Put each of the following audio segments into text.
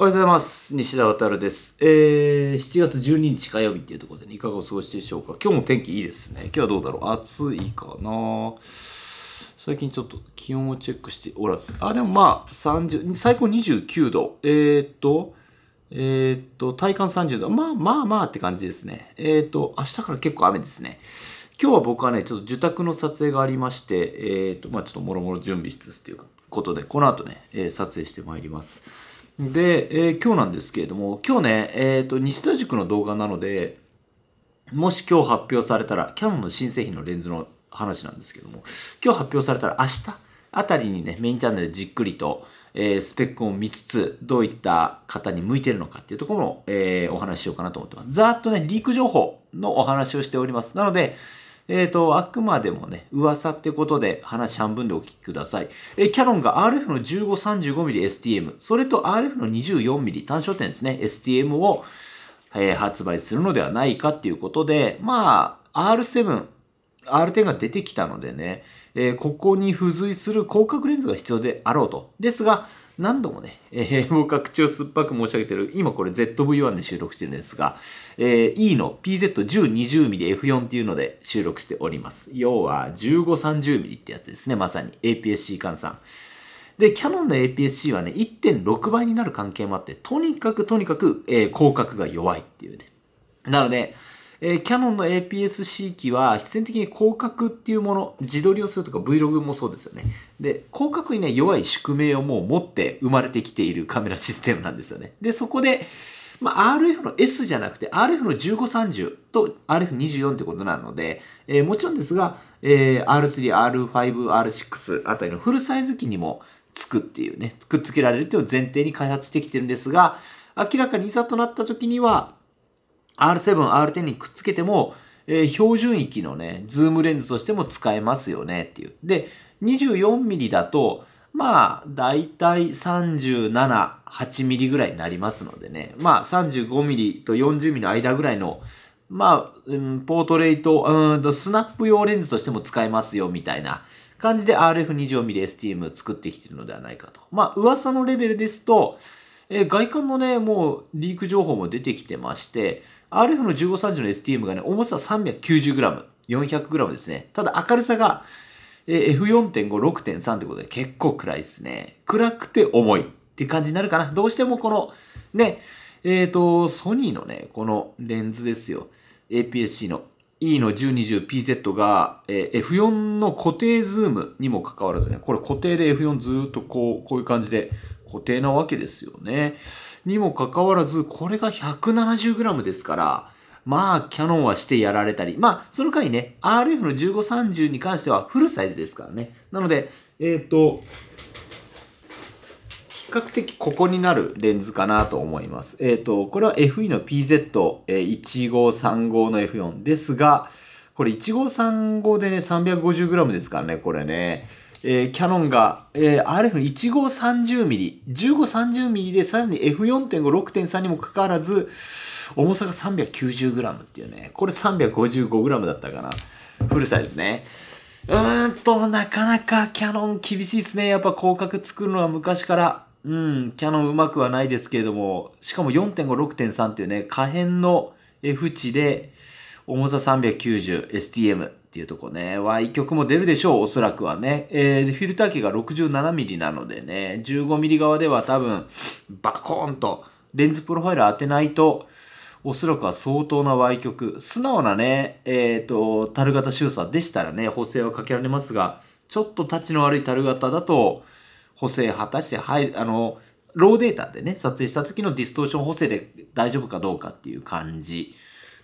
おはようございます。西田航です。えー、7月12日火曜日っていうところで、ね、いかがお過ごしでしょうか。今日も天気いいですね。今日はどうだろう。暑いかな最近ちょっと気温をチェックしておらず。あ、でもまあ、30、最高29度。えー、っと、えー、っと、体感30度。まあまあまあって感じですね。えー、っと、明日から結構雨ですね。今日は僕はね、ちょっと受託の撮影がありまして、えー、っと、まあちょっともろもろ準備しつつっていうことで、この後ね、え撮影してまいります。で、えー、今日なんですけれども、今日ね、えっ、ー、と、西田塾の動画なので、もし今日発表されたら、キヤノンの新製品のレンズの話なんですけども、今日発表されたら明日あたりにね、メインチャンネルでじっくりと、えー、スペックを見つつ、どういった方に向いてるのかっていうところも、えー、お話ししようかなと思ってます。ざーっとね、リーク情報のお話をしております。なので、えっ、ー、と、あくまでもね、噂ってことで話半分でお聞きください。えー、キャノンが RF の 1535mmSTM、それと RF の 24mm 単焦点ですね、STM を、えー、発売するのではないかっていうことで、まあ、R7、R10 が出てきたのでね、えー、ここに付随する広角レンズが必要であろうと。ですが、何度もね、えー、も拡張酸っぱく申し上げてる、今これ ZV-1 で収録してるんですが、えー、E の PZ1020mmF4 っていうので収録しております。要は 1530mm ってやつですね、まさに APS-C 換算。で、キャノンの APS-C はね、1.6倍になる関係もあって、とにかくとにかく、えー、広角が弱いっていうね。なので、えー、キャノンの APS-C 機は、必然的に広角っていうもの、自撮りをするとか Vlog もそうですよね。で、広角にね、弱い宿命をもう持って生まれてきているカメラシステムなんですよね。で、そこで、まあ、RF の S じゃなくて RF の1530と RF24 ってことなので、えー、もちろんですが、えー、R3、R5、R6 あたりのフルサイズ機にもつくっていうね、くっつけられるっていう前提に開発してきてるんですが、明らかにいざとなった時には、R7、R10 にくっつけても、えー、標準域のね、ズームレンズとしても使えますよねっていう。で、24mm だと、まあ、だいたい37、8mm ぐらいになりますのでね。まあ、35mm と 40mm の間ぐらいの、まあ、うん、ポートレート、うんと、スナップ用レンズとしても使えますよ、みたいな感じで RF24mm STM 作ってきてるのではないかと。まあ、噂のレベルですと、えー、外観のね、もうリーク情報も出てきてまして、RF の1530の STM がね、重さ 390g、400g ですね。ただ明るさが、えー、F4.5、6.3ってことで結構暗いですね。暗くて重いって感じになるかな。どうしてもこの、ね、えっ、ー、と、ソニーのね、このレンズですよ。APS-C の E の 1020PZ が、えー、F4 の固定ズームにもかかわらずね、これ固定で F4 ずっとこう、こういう感じで固定なわけですよね。にもかかわらず、これが 170g ですから、まあ、キャノンはしてやられたり。まあ、その回ね、RF の1530に関してはフルサイズですからね。なので、えっ、ー、と、比較的ここになるレンズかなと思います。えっ、ー、と、これは FE の PZ1535 の F4 ですが、これ1535でね、350g ですからね、これね。えー、キャノンが、えー、RF1530mm、1530mm でさらに F4.5、6.3にもかかわらず、重さが 390g っていうね、これ 355g だったかな。フルサイズね。うーんと、なかなかキャノン厳しいですね。やっぱ広角作るのは昔から、うん、キャノンうまくはないですけれども、しかも4.5、6.3っていうね、可変の F 値で、重さ 390STM っていうとこね。Y 曲も出るでしょう、おそらくはね。えー、フィルター機が 67mm なのでね、15mm 側では多分、バコーンとレンズプロファイル当てないと、おそらくは相当な歪曲。素直なね、えっ、ー、と、樽型収差でしたらね、補正はかけられますが、ちょっと立ちの悪い樽型だと、補正果たして入る、あの、ローデータでね、撮影した時のディストーション補正で大丈夫かどうかっていう感じ。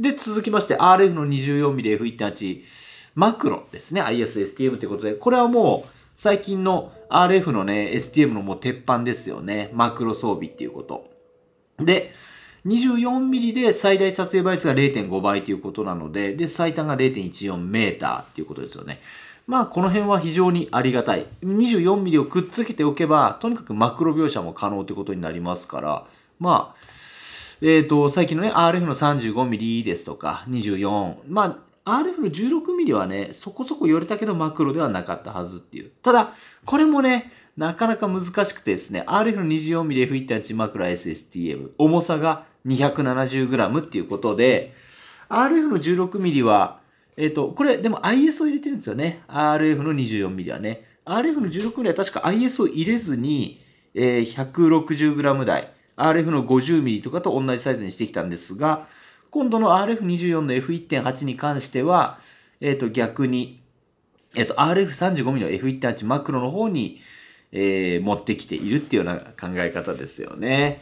で、続きまして RF の 24mmF1.8 マクロですね。ISSTM ということで、これはもう最近の RF のね、STM のもう鉄板ですよね。マクロ装備っていうこと。で、24mm で最大撮影倍率が0.5倍ということなので、で、最短が0.14メーターっていうことですよね。まあ、この辺は非常にありがたい。24mm をくっつけておけば、とにかくマクロ描写も可能ということになりますから、まあ、えっ、ー、と、最近のね、RF の 35mm ですとか、24。まあ、RF の 16mm はね、そこそこ寄れたけどマクロではなかったはずっていう。ただ、これもね、なかなか難しくてですね、RF の 24mmF1.8 マクロ SSTM、重さが 270g っていうことで、RF の 16mm は、えっ、ー、と、これ、でも ISO 入れてるんですよね。RF の 24mm はね。RF の 16mm は確か ISO 入れずに、えー、160g 台。RF の 50mm とかと同じサイズにしてきたんですが、今度の RF24 の F1.8 に関しては、えっ、ー、と、逆に、えっ、ー、と、RF35mm の F1.8 マクロの方に、えー、持ってきているっていうような考え方ですよね。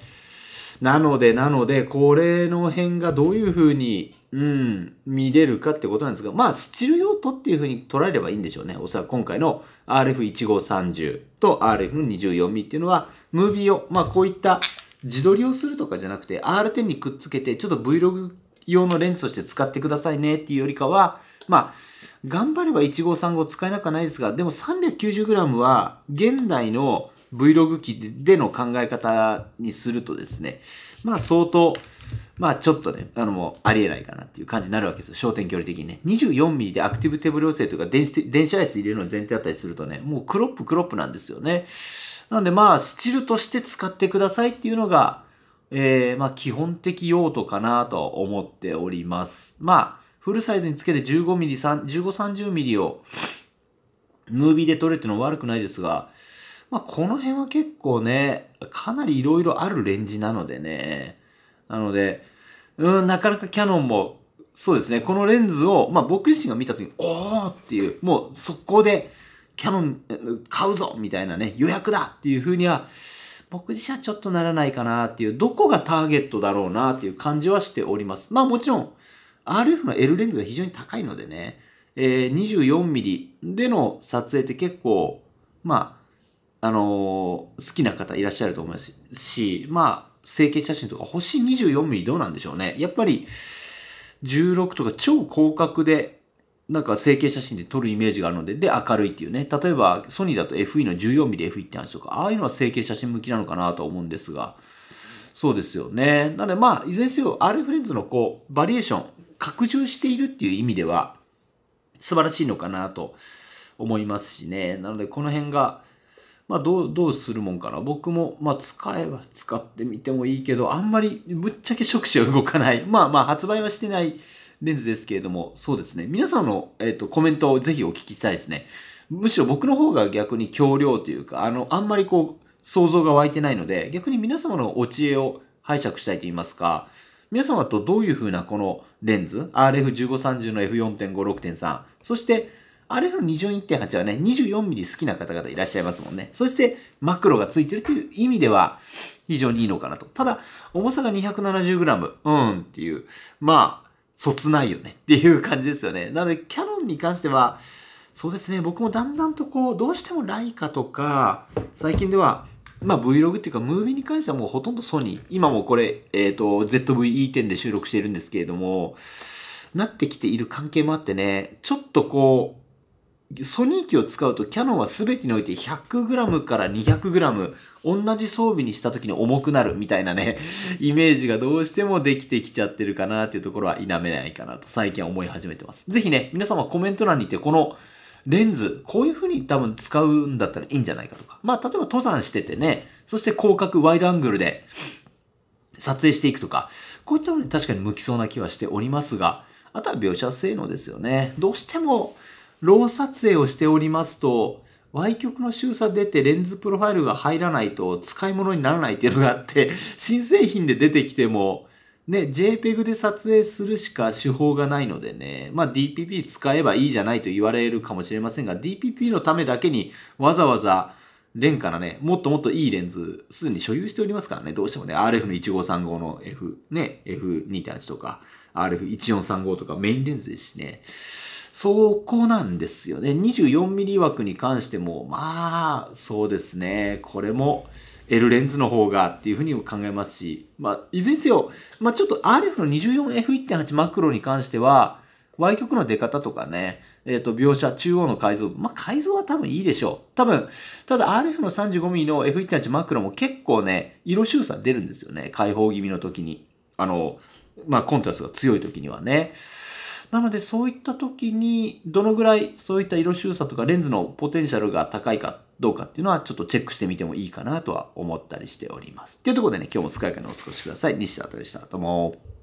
なので、なので、これの辺がどういうふうに、うん、見れるかってことなんですが、まあ、スチル用途っていうふうに捉えればいいんでしょうね。おそらく今回の RF1530 と RF24mm っていうのは、ムービー用、まあ、こういった自撮りをするとかじゃなくて R10 にくっつけてちょっと Vlog 用のレンズとして使ってくださいねっていうよりかはまあ頑張れば1 5 3 5使えなくはないですがでも 390g は現代の Vlog 機での考え方にするとですねまあ相当まあちょっとね、あのもうありえないかなっていう感じになるわけですよ。焦点距離的にね。24mm でアクティブテーブル寄せというか電子、電子アイス入れるの前提だったりするとね、もうクロップクロップなんですよね。なのでまあ、スチルとして使ってくださいっていうのが、えー、まあ、基本的用途かなと思っております。まあ、フルサイズにつけて 15mm、1530mm を、ムービーで撮れってのは悪くないですが、まあ、この辺は結構ね、かなり色々あるレンジなのでね。なので、うん、なかなかキャノンも、そうですね、このレンズを、まあ、僕自身が見た時に、おーっていう、もう速攻で、キャノン買うぞみたいなね、予約だっていう風には、僕自身はちょっとならないかなっていう、どこがターゲットだろうなっていう感じはしております。まあもちろん、RF の L レンズが非常に高いのでね、えー、24mm での撮影って結構、まあ、あのー、好きな方いらっしゃると思いますし、まあ、成形写真とか星 24mm どうなんでしょうね。やっぱり、16とか超広角でなんか成形写真で撮るイメージがあるので、で、明るいっていうね。例えば、ソニーだと FE の 14mmFE って話とか、ああいうのは成形写真向きなのかなと思うんですが、そうですよね。なので、まあ、いずれにせよ、RF レンズのこう、バリエーション、拡充しているっていう意味では、素晴らしいのかなと思いますしね。なので、この辺が、まあ、どう、どうするもんかな。僕も、まあ、使えば使ってみてもいいけど、あんまりぶっちゃけ触手は動かない。まあまあ、発売はしてない。レンズですけれども、そうですね。皆さんの、えっ、ー、と、コメントをぜひお聞きしたいですね。むしろ僕の方が逆に強量というか、あの、あんまりこう、想像が湧いてないので、逆に皆様のお知恵を拝借したいと言いますか、皆様とどういう風なこのレンズ、RF1530 の F4.5、6.3、そして RF の24.8はね、24mm 好きな方々いらっしゃいますもんね。そして、マクロがついてるという意味では、非常にいいのかなと。ただ、重さが 270g、うんっていう、まあ、そつないよねっていう感じですよね。なので、キャノンに関しては、そうですね、僕もだんだんとこう、どうしてもライカとか、最近では、まあ Vlog っていうか、ムービーに関してはもうほとんどソニー。今もこれ、えっ、ー、と、ZVE10 で収録しているんですけれども、なってきている関係もあってね、ちょっとこう、ソニー機を使うとキャノンは全てにおいて 100g から 200g 同じ装備にした時に重くなるみたいなね、イメージがどうしてもできてきちゃってるかなっていうところは否めないかなと最近思い始めてます。ぜひね、皆様コメント欄にてこのレンズ、こういう風に多分使うんだったらいいんじゃないかとか。まあ、例えば登山しててね、そして広角ワイドアングルで撮影していくとか、こういったものに確かに向きそうな気はしておりますが、あとは描写性能ですよね。どうしても、ロー撮影をしておりますと、Y 曲の収差出てレンズプロファイルが入らないと使い物にならないっていうのがあって、新製品で出てきても、ね、JPEG で撮影するしか手法がないのでね、まあ DPP 使えばいいじゃないと言われるかもしれませんが、DPP のためだけにわざわざレンかなね、もっともっといいレンズ、すでに所有しておりますからね、どうしてもね、RF の1535の F、ね、F2.8 とか、RF1435 とかメインレンズですしね。そこなんですよね。24ミリ枠に関しても、まあ、そうですね。これも L レンズの方がっていうふうに考えますし、まあ、いずれにせよ、まあ、ちょっと RF の 24F1.8 マクロに関しては、Y 曲の出方とかね、えっ、ー、と、描写、中央の改造、まあ、改造は多分いいでしょう。多分、ただ RF の 35mm の F1.8 マクロも結構ね、色収差出るんですよね。開放気味の時に。あの、まあ、コントラストが強い時にはね。なのでそういった時にどのぐらいそういった色収差とかレンズのポテンシャルが高いかどうかっていうのはちょっとチェックしてみてもいいかなとは思ったりしております。っていうところでね、今日も使い方をお過ごしください。西田とでした。どうも。